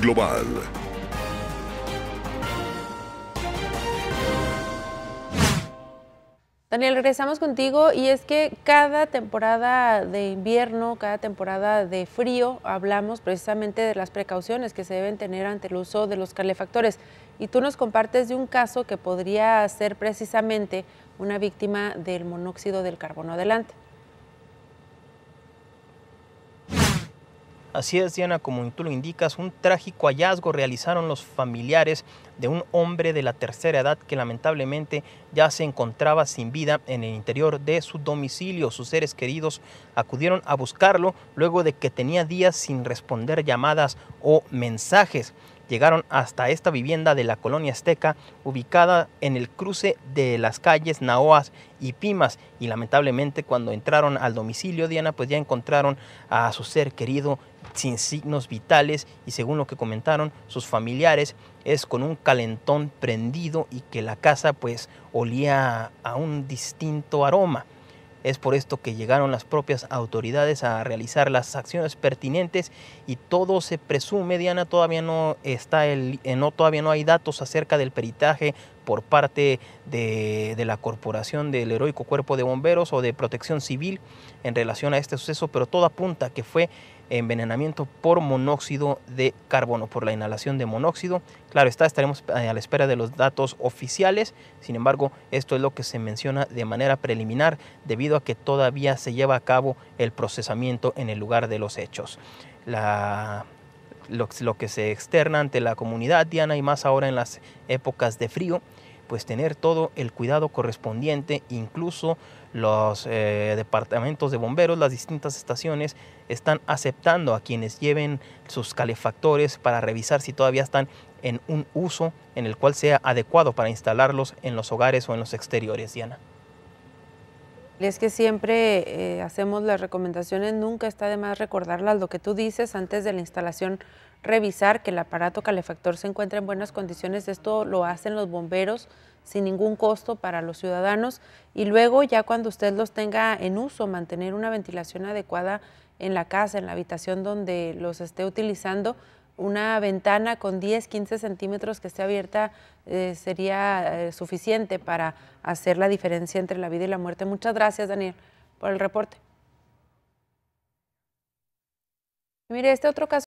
Global. Daniel, regresamos contigo y es que cada temporada de invierno, cada temporada de frío, hablamos precisamente de las precauciones que se deben tener ante el uso de los calefactores. Y tú nos compartes de un caso que podría ser precisamente una víctima del monóxido del carbono. Adelante. Así es, Diana, como tú lo indicas, un trágico hallazgo realizaron los familiares de un hombre de la tercera edad que lamentablemente ya se encontraba sin vida en el interior de su domicilio. Sus seres queridos acudieron a buscarlo luego de que tenía días sin responder llamadas o mensajes llegaron hasta esta vivienda de la colonia azteca ubicada en el cruce de las calles Naoas y Pimas y lamentablemente cuando entraron al domicilio Diana pues ya encontraron a su ser querido sin signos vitales y según lo que comentaron sus familiares es con un calentón prendido y que la casa pues olía a un distinto aroma. Es por esto que llegaron las propias autoridades a realizar las acciones pertinentes y todo se presume, Diana, todavía no está el, eh, no, todavía no hay datos acerca del peritaje por parte de, de, la Corporación del Heroico Cuerpo de Bomberos o de Protección Civil en relación a este suceso, pero todo apunta que fue envenenamiento por monóxido de carbono, por la inhalación de monóxido. Claro está, estaremos eh, a la espera de los datos oficiales, sin embargo, esto es lo que se menciona de manera preliminar debido a que todavía se lleva a cabo el procesamiento en el lugar de los hechos. lo, lo, que se externa ante la comunidad diana y más ahora en las épocas de frío pues tener todo el cuidado correspondiente, incluso los eh, departamentos de bomberos, las distintas estaciones están aceptando a quienes lleven sus calefactores para revisar si todavía están en un uso en el cual sea adecuado para instalarlos en los hogares o en los exteriores, Diana es que siempre eh, hacemos las recomendaciones, nunca está de más recordarlas, lo que tú dices antes de la instalación, revisar que el aparato calefactor se encuentra en buenas condiciones, esto lo hacen los bomberos sin ningún costo para los ciudadanos y luego ya cuando usted los tenga en uso, mantener una ventilación adecuada en la casa, en la habitación donde los esté utilizando una ventana con 10, 15 centímetros que esté abierta eh, sería eh, suficiente para hacer la diferencia entre la vida y la muerte. Muchas gracias, Daniel, por el reporte. Mire, este otro caso.